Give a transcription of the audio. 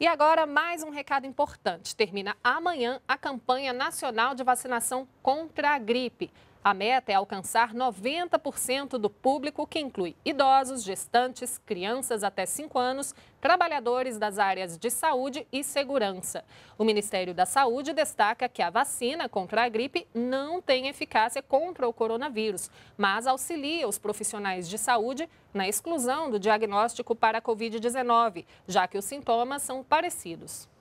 E agora, mais um recado importante. Termina amanhã a campanha nacional de vacinação contra a gripe. A meta é alcançar 90% do público, que inclui idosos, gestantes, crianças até 5 anos, trabalhadores das áreas de saúde e segurança. O Ministério da Saúde destaca que a vacina contra a gripe não tem eficácia contra o coronavírus, mas auxilia os profissionais de saúde na exclusão do diagnóstico para a Covid-19, já que os sintomas são parecidos.